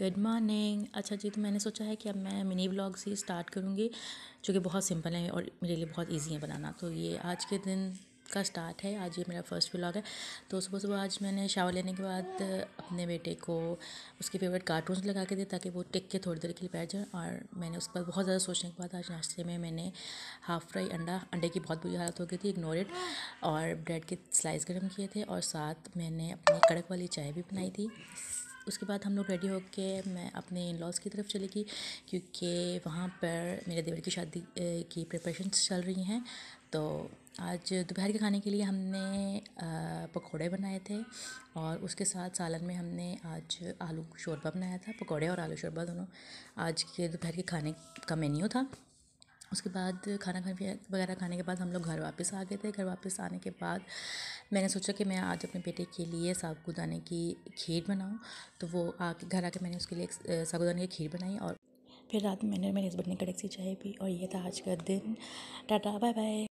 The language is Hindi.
गुड मॉर्निंग अच्छा जी तो मैंने सोचा है कि अब मैं मिनी ब्लॉग्स ही स्टार्ट करूँगी जो कि बहुत सिंपल है और मेरे लिए बहुत ईजी है बनाना तो ये आज के दिन का स्टार्ट है आज ये मेरा फर्स्ट ब्लॉग है तो सुबह सुबह आज मैंने शावर लेने के बाद अपने बेटे को उसके फेवरेट कार्टून्स लगा के दिए ताकि वो टिक के थोड़ी देर के लिए बैठ जाए और मैंने उसके बाद बहुत ज़्यादा सोचने के बाद आज नाश्ते में मैंने हाफ़ फ्राई अंडा अंडे की बहुत बुरी हालत हो गई थी इग्नोर इट और ब्रेड के स्लाइस गर्म किए थे और साथ मैंने अपनी कड़क वाली चाय भी बनाई थी उसके बाद हम लोग रेडी हो के मैं अपने इन लॉज़ की तरफ चलेगी गई क्योंकि वहाँ पर मेरे देवर की शादी की प्रिपरेशंस चल रही हैं तो आज दोपहर के खाने के लिए हमने पकोड़े बनाए थे और उसके साथ सालन में हमने आज आलू शोरबा बनाया था पकोड़े और आलू शोरबा दोनों आज के दोपहर के खाने का मेन्यू था उसके बाद खाना खाने वगैरह खाने के बाद हम लोग घर वापस आ गए थे घर वापस आने के बाद मैंने सोचा कि मैं आज अपने बेटे के लिए सागुदाने की खीर बनाऊँ तो वो आके घर आके मैंने उसके लिए साबूदाने की खीर बनाई और फिर रात में मैंने मेरे हस्बैंड ने कड़क सी चाय पी और ये था आज का दिन टाटा बाय बाय